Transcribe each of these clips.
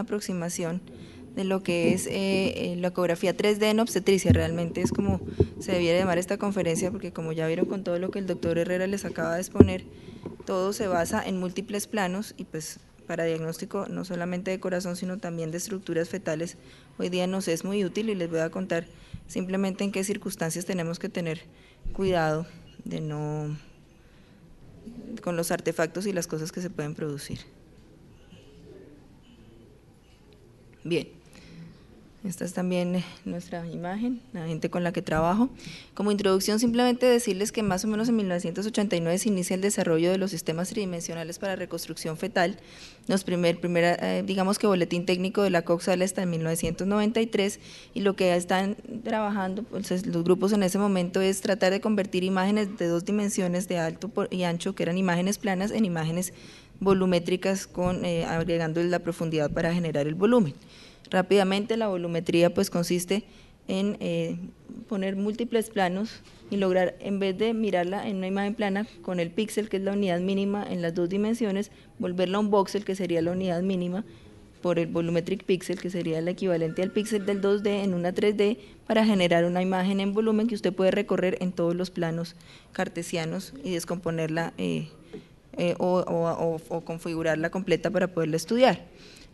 aproximación de lo que es eh, eh, la ecografía 3D en obstetricia. Realmente es como se debiera llamar esta conferencia, porque como ya vieron con todo lo que el doctor Herrera les acaba de exponer, todo se basa en múltiples planos y pues para diagnóstico no solamente de corazón, sino también de estructuras fetales, hoy día nos es muy útil y les voy a contar simplemente en qué circunstancias tenemos que tener cuidado de no con los artefactos y las cosas que se pueden producir. Bien. Esta es también eh, nuestra imagen, la gente con la que trabajo. Como introducción, simplemente decirles que más o menos en 1989 se inicia el desarrollo de los sistemas tridimensionales para reconstrucción fetal. Nos primer, primera, eh, digamos que boletín técnico de la COXAL está en 1993 y lo que están trabajando pues, los grupos en ese momento es tratar de convertir imágenes de dos dimensiones de alto y ancho, que eran imágenes planas, en imágenes volumétricas con, eh, agregando la profundidad para generar el volumen. Rápidamente la volumetría pues consiste en eh, poner múltiples planos y lograr, en vez de mirarla en una imagen plana con el píxel, que es la unidad mínima en las dos dimensiones, volverla a un voxel, que sería la unidad mínima, por el volumetric pixel, que sería el equivalente al píxel del 2D en una 3D, para generar una imagen en volumen que usted puede recorrer en todos los planos cartesianos y descomponerla eh, eh, o, o configurarla completa para poderla estudiar.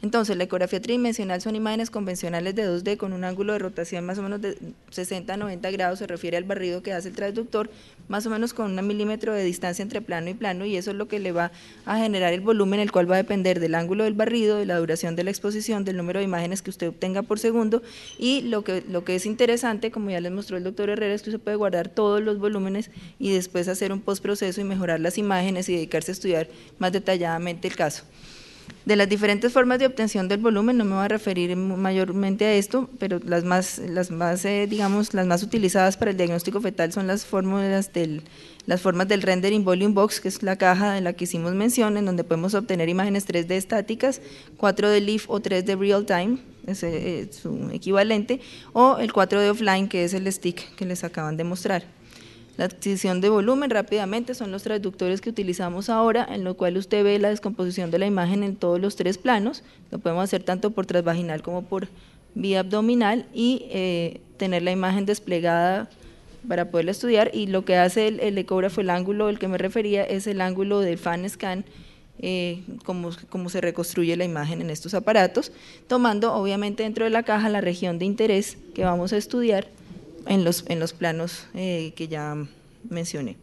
Entonces, la ecografía tridimensional son imágenes convencionales de 2D con un ángulo de rotación más o menos de 60 a 90 grados, se refiere al barrido que hace el transductor, más o menos con un milímetro de distancia entre plano y plano, y eso es lo que le va a generar el volumen, el cual va a depender del ángulo del barrido, de la duración de la exposición, del número de imágenes que usted obtenga por segundo, y lo que, lo que es interesante, como ya les mostró el doctor Herrera, es que usted puede guardar todos los volúmenes y después hacer un postproceso y mejorar las imágenes y dedicarse a estudiar más detalladamente el caso. De las diferentes formas de obtención del volumen, no me voy a referir mayormente a esto, pero las más, las más eh, digamos, las más utilizadas para el diagnóstico fetal son las fórmulas del, las formas del rendering volume box, que es la caja en la que hicimos mención, en donde podemos obtener imágenes 3D estáticas, 4 d leaf o 3 d real time, es, eh, su equivalente, o el 4 d offline, que es el stick que les acaban de mostrar. La adquisición de volumen rápidamente son los traductores que utilizamos ahora, en lo cual usted ve la descomposición de la imagen en todos los tres planos. Lo podemos hacer tanto por transvaginal como por vía abdominal y eh, tener la imagen desplegada para poderla estudiar. Y lo que hace el, ecógrafo, el ángulo al que me refería, es el ángulo del fan scan, eh, como, se reconstruye la imagen en estos aparatos, tomando obviamente dentro de la caja la región de interés que vamos a estudiar en los, en los planos eh, que ya mencioné.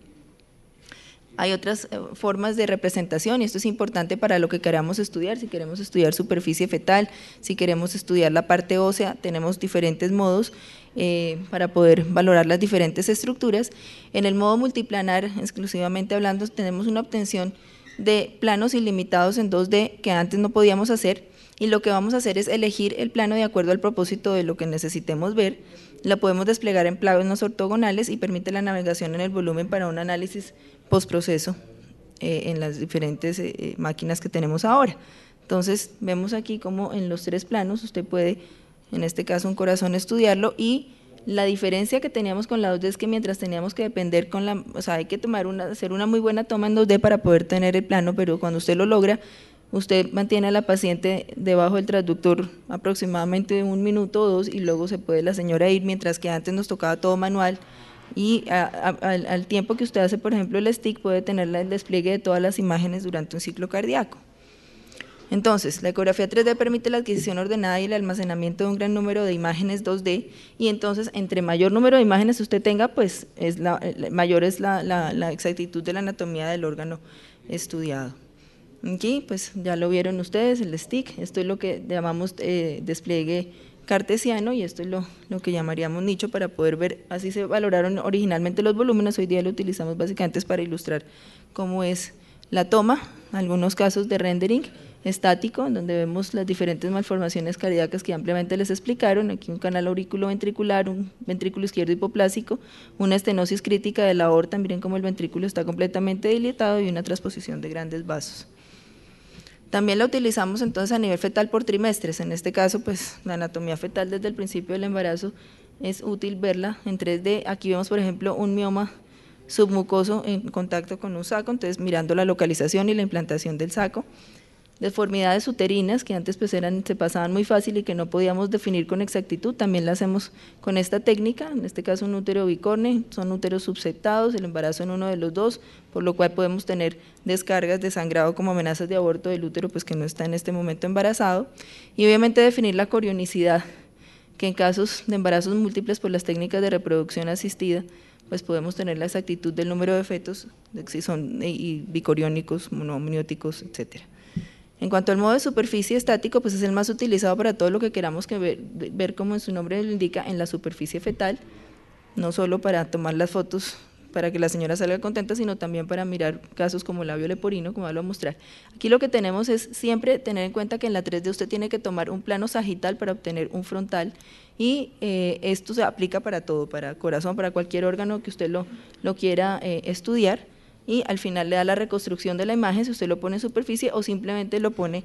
Hay otras eh, formas de representación y esto es importante para lo que queramos estudiar. Si queremos estudiar superficie fetal, si queremos estudiar la parte ósea, tenemos diferentes modos eh, para poder valorar las diferentes estructuras. En el modo multiplanar, exclusivamente hablando, tenemos una obtención de planos ilimitados en 2D que antes no podíamos hacer y lo que vamos a hacer es elegir el plano de acuerdo al propósito de lo que necesitemos ver la podemos desplegar en planos ortogonales y permite la navegación en el volumen para un análisis postproceso eh, en las diferentes eh, eh, máquinas que tenemos ahora. Entonces vemos aquí como en los tres planos usted puede, en este caso un corazón, estudiarlo y la diferencia que teníamos con la 2D es que mientras teníamos que depender con la, o sea, hay que tomar una, hacer una muy buena toma en 2D para poder tener el plano, pero cuando usted lo logra, Usted mantiene a la paciente debajo del transductor aproximadamente un minuto o dos y luego se puede la señora ir, mientras que antes nos tocaba todo manual. Y al, tiempo que usted hace, por ejemplo, el stick, puede tener el despliegue de todas las imágenes durante un ciclo cardíaco. Entonces, la ecografía 3D permite la adquisición ordenada y el almacenamiento de un gran número de imágenes 2D y entonces entre mayor número de imágenes usted tenga, pues es la, mayor es la exactitud de la anatomía del órgano estudiado. Aquí, pues ya lo vieron ustedes, el stick, esto es lo que llamamos eh, despliegue cartesiano y esto es lo, que llamaríamos nicho para poder ver, así se valoraron originalmente los volúmenes, hoy día lo utilizamos básicamente para ilustrar cómo es la toma, algunos casos de rendering estático, donde vemos las diferentes malformaciones cardíacas que ampliamente les explicaron, aquí un canal ventricular, un ventrículo izquierdo hipoplásico, una estenosis crítica de la aorta, miren cómo el ventrículo está completamente dilatado y una transposición de grandes vasos. También la utilizamos entonces a nivel fetal por trimestres. En este caso, pues la anatomía fetal desde el principio del embarazo es útil verla en 3D. Aquí vemos, por ejemplo, un mioma submucoso en contacto con un saco, entonces mirando la localización y la implantación del saco. Deformidades uterinas, que antes pues se pasaban muy fácil y que no podíamos definir con exactitud, también la hacemos con esta técnica, en este caso un útero bicorne, son úteros subsectados, el embarazo en uno de los dos, por lo cual podemos tener descargas de sangrado como amenazas de aborto del útero, pues que no está en este momento embarazado, y obviamente definir la corionicidad, que en casos de embarazos múltiples por pues, las técnicas de reproducción asistida, pues podemos tener la exactitud del número de fetos, de si son bicoriónicos, monomnióticos, etcétera. En cuanto al modo de superficie estático, pues es el más utilizado para todo lo que queramos ver, como en su nombre lo indica, en la superficie fetal, no solo para tomar las fotos para que la señora salga contenta, sino también para mirar casos como el labio leporino, como lo a mostrar. Aquí lo que tenemos es siempre tener en cuenta que en la 3D usted tiene que tomar un plano sagital para obtener un frontal y eh, esto se aplica para todo, para corazón, para cualquier órgano que usted lo, lo quiera eh, estudiar y al final le da la reconstrucción de la imagen si usted lo pone en superficie o simplemente lo pone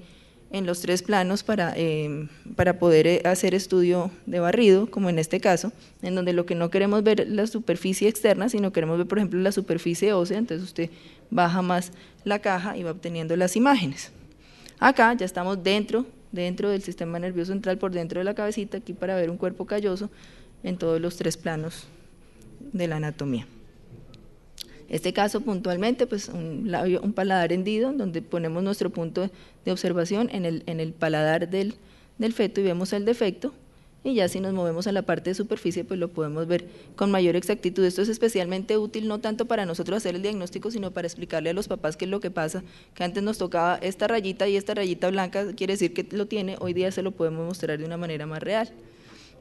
en los tres planos para, eh, para poder eh, hacer estudio de barrido, como en este caso, en donde lo que no queremos ver la superficie externa, sino queremos ver, por ejemplo, la superficie ósea, entonces usted baja más la caja y va obteniendo las imágenes. Acá ya estamos dentro, dentro del sistema nervioso central, por dentro de la cabecita, aquí para ver un cuerpo calloso en todos los tres planos de la anatomía. Este caso puntualmente, pues un, paladar hendido, donde ponemos nuestro punto de observación en el, paladar del, del feto y vemos el defecto, y ya si nos movemos a la parte de superficie, pues lo podemos ver con mayor exactitud. Esto es especialmente útil no tanto para nosotros hacer el diagnóstico, sino para explicarle a los papás qué es lo que pasa, que antes nos tocaba esta rayita y esta rayita blanca, quiere decir que lo tiene, hoy día se lo podemos mostrar de una manera más real.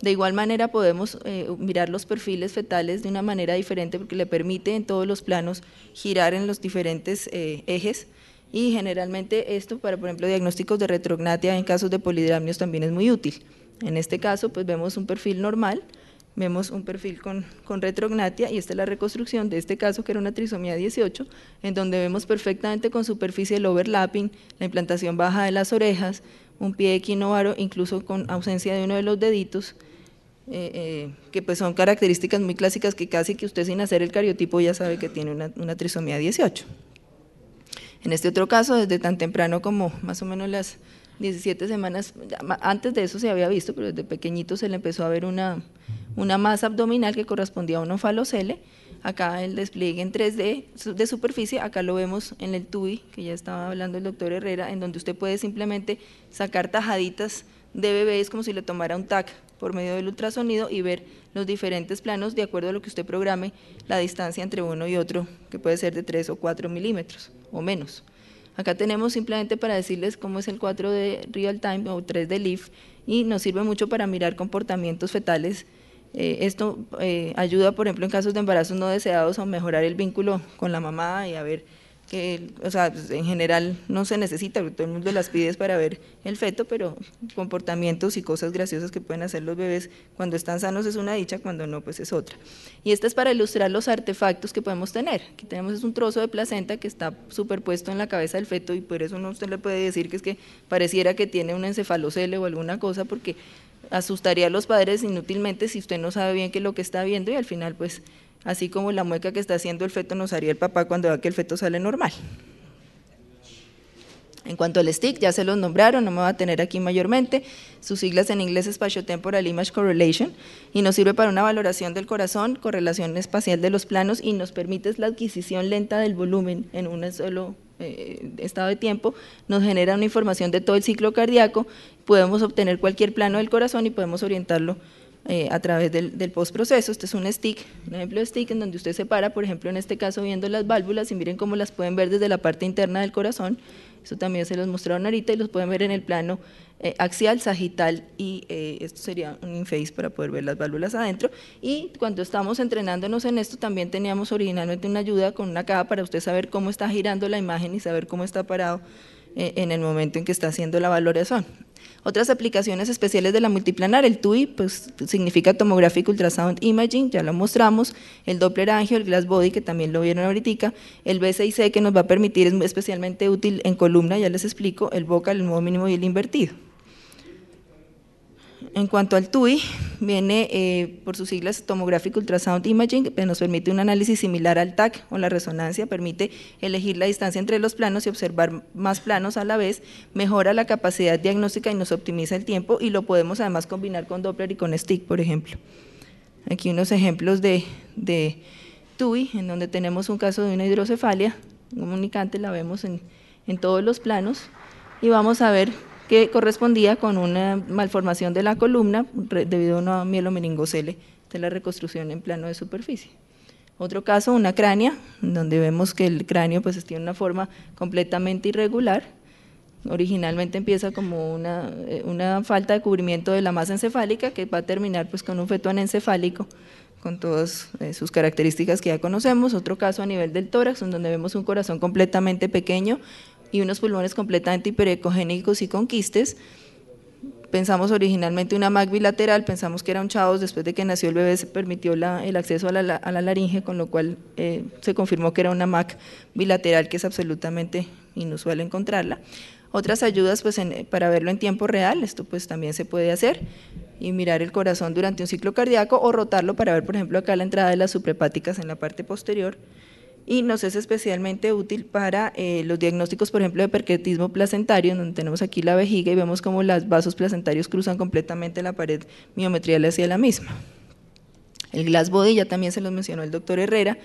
De igual manera podemos eh, mirar los perfiles fetales de una manera diferente porque le permite en todos los planos girar en los diferentes eh, ejes y generalmente esto para, por ejemplo, diagnósticos de retrognatia en casos de polidramnios también es muy útil. En este caso, pues vemos un perfil normal, vemos un perfil con, con retrognatia y esta es la reconstrucción de este caso que era una trisomía 18, en donde vemos perfectamente con superficie el overlapping, la implantación baja de las orejas, un pie equinovaro, incluso con ausencia de uno de los deditos, eh, eh, que pues son características muy clásicas que casi que usted sin hacer el cariotipo ya sabe que tiene una, trisomía 18. En este otro caso, desde tan temprano como más o menos las 17 semanas, antes de eso se había visto, pero desde pequeñito se le empezó a ver una, una masa abdominal que correspondía a un ofalocele, acá el despliegue en 3D de superficie, acá lo vemos en el TUI, que ya estaba hablando el doctor Herrera, en donde usted puede simplemente sacar tajaditas de bebés como si le tomara un TAC por medio del ultrasonido y ver los diferentes planos de acuerdo a lo que usted programe la distancia entre uno y otro, que puede ser de 3 o 4 milímetros o menos. Acá tenemos simplemente para decirles cómo es el 4 d real time o 3 d leaf y nos sirve mucho para mirar comportamientos fetales eh, esto eh, ayuda, por ejemplo, en casos de embarazos no deseados a mejorar el vínculo con la mamá y a ver que, o sea, pues, en general no se necesita, todo el mundo las pide para ver el feto, pero comportamientos y cosas graciosas que pueden hacer los bebés cuando están sanos es una dicha, cuando no, pues es otra. Y esta es para ilustrar los artefactos que podemos tener. Aquí tenemos un trozo de placenta que está superpuesto en la cabeza del feto y por eso no usted le puede decir que es que pareciera que tiene un encefalocele o alguna cosa, porque asustaría a los padres inútilmente si usted no sabe bien qué es lo que está viendo y al final pues así como la mueca que está haciendo el feto nos haría el papá cuando vea que el feto sale normal. En cuanto al stick, ya se los nombraron, no me va a tener aquí mayormente. Sus siglas en inglés espacio Spatiotemporal Image Correlation y nos sirve para una valoración del corazón, correlación espacial de los planos y nos permite la adquisición lenta del volumen en una solo eh, estado de tiempo, nos genera una información de todo el ciclo cardíaco, podemos obtener cualquier plano del corazón y podemos orientarlo eh, a través del, postproceso. Este es un stick, un ejemplo de stick en donde usted se para, por ejemplo, en este caso viendo las válvulas y miren cómo las pueden ver desde la parte interna del corazón eso también se los mostraron ahorita y los pueden ver en el plano eh, axial, sagital y eh, esto sería un inface para poder ver las válvulas adentro. Y cuando estamos entrenándonos en esto, también teníamos originalmente una ayuda con una caja para usted saber cómo está girando la imagen y saber cómo está parado eh, en el momento en que está haciendo la valoración. Otras aplicaciones especiales de la multiplanar, el TUI, pues significa Tomographic Ultrasound Imaging, ya lo mostramos, el Doppler Angio, el Glass Body, que también lo vieron ahorita, el B6C, que nos va a permitir, es especialmente útil en columna, ya les explico, el vocal, el modo mínimo y el invertido. En cuanto al TUI, viene eh, por sus siglas Tomographic Ultrasound Imaging, que nos permite un análisis similar al TAC o la resonancia, permite elegir la distancia entre los planos y observar más planos a la vez, mejora la capacidad diagnóstica y nos optimiza el tiempo y lo podemos además combinar con Doppler y con STIC, por ejemplo. Aquí unos ejemplos de, TUI, en donde tenemos un caso de una hidrocefalia comunicante, la vemos en todos los planos y vamos a ver que correspondía con una malformación de la columna debido a una mielomeningocele de la reconstrucción en plano de superficie. Otro caso, una cránea, donde vemos que el cráneo pues tiene una forma completamente irregular. Originalmente empieza como una, eh, falta de cubrimiento de la masa encefálica que va a terminar pues con un feto anencefálico con todas eh, sus características que ya conocemos. Otro caso a nivel del tórax, donde vemos un corazón completamente pequeño, y unos pulmones completamente hiperecogénicos y con quistes. Pensamos originalmente una MAC bilateral, pensamos que era un chavos, después de que nació el bebé se permitió el acceso a la, laringe, con lo cual eh, se confirmó que era una MAC bilateral, que es absolutamente inusual encontrarla. Otras ayudas pues, para verlo en tiempo real, esto pues también se puede hacer, y mirar el corazón durante un ciclo cardíaco o rotarlo para ver, por ejemplo, acá la entrada de las suprepáticas en la parte posterior y nos es especialmente útil para eh, los diagnósticos, por ejemplo, de perquetismo placentario, donde tenemos aquí la vejiga y vemos cómo los vasos placentarios cruzan completamente la pared miometrial hacia la misma. El glass body ya también se los mencionó el doctor Herrera.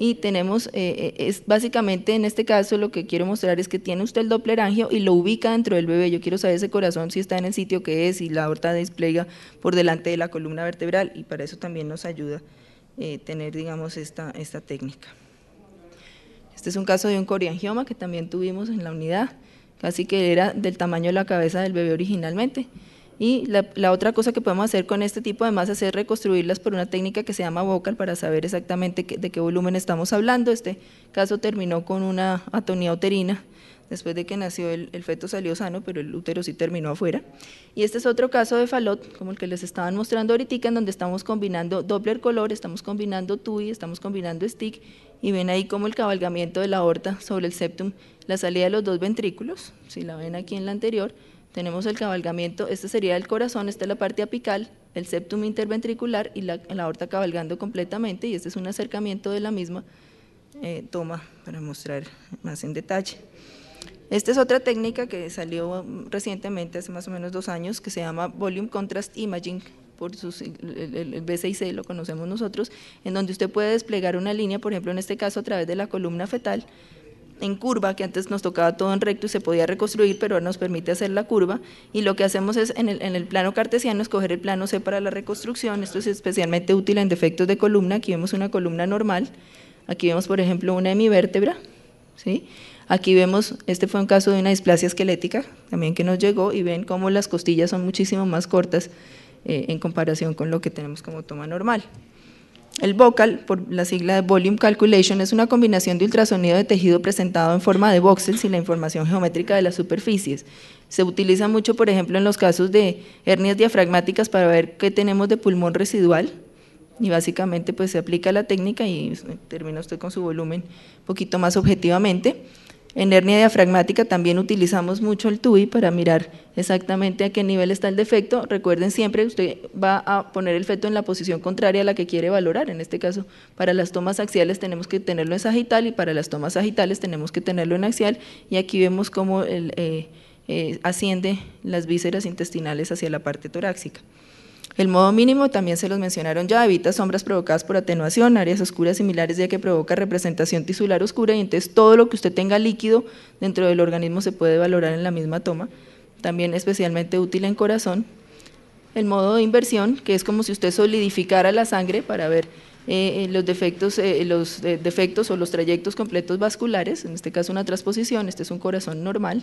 Y tenemos, eh, eh, es básicamente en este caso lo que quiero mostrar es que tiene usted el Doppler angio y lo ubica dentro del bebé. Yo quiero saber ese corazón si está en el sitio que es y la aorta despliega por delante de la columna vertebral y para eso también nos ayuda tener, digamos, esta técnica. Este es un caso de un coriangioma que también tuvimos en la unidad, casi que era del tamaño de la cabeza del bebé originalmente. Y la, otra cosa que podemos hacer con este tipo además es reconstruirlas por una técnica que se llama vocal para saber exactamente de qué volumen estamos hablando. Este caso terminó con una atonía uterina. Después de que nació el, feto salió sano, pero el útero sí terminó afuera. Y este es otro caso de falot, como el que les estaban mostrando ahorita, en donde estamos combinando Doppler color, estamos combinando TUI, estamos combinando stick y ven ahí como el cabalgamiento de la aorta sobre el septum, la salida de los dos ventrículos, si la ven aquí en la anterior, tenemos el cabalgamiento, este sería el corazón, esta es la parte apical, el septum interventricular y la, aorta cabalgando completamente y este es un acercamiento de la misma eh, toma para mostrar más en detalle. Esta es otra técnica que salió recientemente, hace más o menos dos años, que se llama Volume Contrast Imaging, por sus, el, B6C lo conocemos nosotros, en donde usted puede desplegar una línea, por ejemplo en este caso a través de la columna fetal, en curva, que antes nos tocaba todo en recto y se podía reconstruir, pero ahora nos permite hacer la curva. Y lo que hacemos es en el, plano cartesiano escoger el plano C para la reconstrucción. Esto es especialmente útil en defectos de columna. Aquí vemos una columna normal. Aquí vemos, por ejemplo, una hemivértebra. ¿sí? Aquí vemos, este fue un caso de una displasia esquelética, también que nos llegó, y ven cómo las costillas son muchísimo más cortas eh, en comparación con lo que tenemos como toma normal. El vocal, por la sigla de Volume Calculation, es una combinación de ultrasonido de tejido presentado en forma de voxels y la información geométrica de las superficies. Se utiliza mucho, por ejemplo, en los casos de hernias diafragmáticas para ver qué tenemos de pulmón residual y básicamente pues se aplica la técnica y termina usted con su volumen un poquito más objetivamente. En hernia diafragmática también utilizamos mucho el TUI para mirar exactamente a qué nivel está el defecto. Recuerden siempre, que usted va a poner el feto en la posición contraria a la que quiere valorar. En este caso, para las tomas axiales tenemos que tenerlo en sagital y para las tomas sagitales tenemos que tenerlo en axial. Y aquí vemos cómo eh, eh, asciende las vísceras intestinales hacia la parte torácica. El modo mínimo también se los mencionaron ya, evita sombras provocadas por atenuación, áreas oscuras similares ya que provoca representación tisular oscura y entonces todo lo que usted tenga líquido dentro del organismo se puede valorar en la misma toma. También especialmente útil en corazón. El modo de inversión, que es como si usted solidificara la sangre para ver eh, eh, los, defectos, eh, los defectos o los trayectos completos vasculares, en este caso una transposición, este es un corazón normal.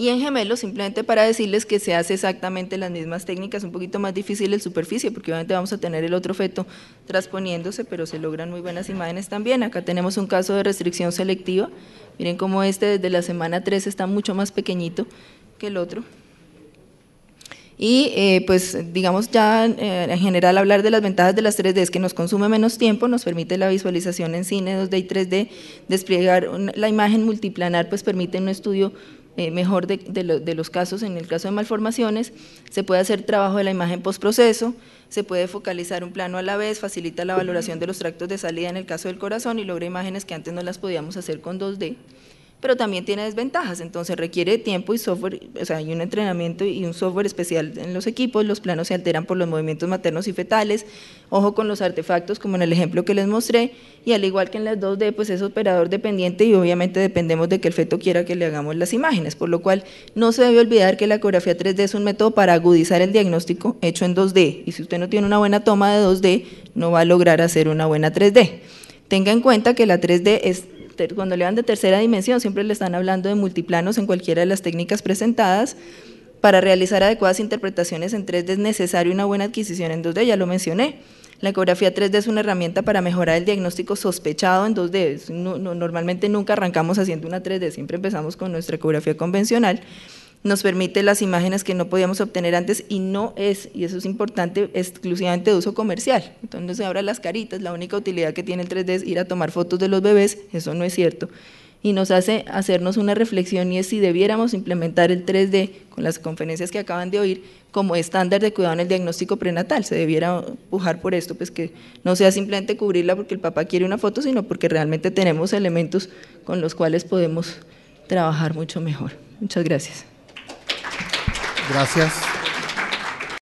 Y en gemelo, simplemente para decirles que se hace exactamente las mismas técnicas, un poquito más difícil el superficie, porque obviamente vamos a tener el otro feto transponiéndose, pero se logran muy buenas imágenes también. Acá tenemos un caso de restricción selectiva. Miren cómo este desde la semana 3 está mucho más pequeñito que el otro. Y eh, pues digamos ya eh, en general hablar de las ventajas de las 3D es que nos consume menos tiempo, nos permite la visualización en cine 2D y 3D, desplegar la imagen multiplanar pues permite un estudio eh, mejor de, de, los casos, en el caso de malformaciones, se puede hacer trabajo de la imagen postproceso, se puede focalizar un plano a la vez, facilita la valoración de los tractos de salida en el caso del corazón y logra imágenes que antes no las podíamos hacer con 2D pero también tiene desventajas, entonces requiere tiempo y software, o sea, hay un entrenamiento y un software especial en los equipos, los planos se alteran por los movimientos maternos y fetales, ojo con los artefactos como en el ejemplo que les mostré, y al igual que en las 2D, pues es operador dependiente y obviamente dependemos de que el feto quiera que le hagamos las imágenes, por lo cual no se debe olvidar que la ecografía 3D es un método para agudizar el diagnóstico hecho en 2D, y si usted no tiene una buena toma de 2D, no va a lograr hacer una buena 3D. Tenga en cuenta que la 3D es cuando le van de tercera dimensión, siempre le están hablando de multiplanos en cualquiera de las técnicas presentadas. Para realizar adecuadas interpretaciones en 3D es necesario una buena adquisición en 2D, ya lo mencioné. La ecografía 3D es una herramienta para mejorar el diagnóstico sospechado en 2D. normalmente nunca arrancamos haciendo una 3D, siempre empezamos con nuestra ecografía convencional nos permite las imágenes que no podíamos obtener antes y no es, y eso es importante, exclusivamente de uso comercial. Entonces se ahora las caritas, la única utilidad que tiene el 3D es ir a tomar fotos de los bebés, eso no es cierto. Y nos hace hacernos una reflexión y es si debiéramos implementar el 3D con las conferencias que acaban de oír como estándar de cuidado en el diagnóstico prenatal. Se debiera pujar por esto, pues que no sea simplemente cubrirla porque el papá quiere una foto, sino porque realmente tenemos elementos con los cuales podemos trabajar mucho mejor. Muchas gracias. Gracias.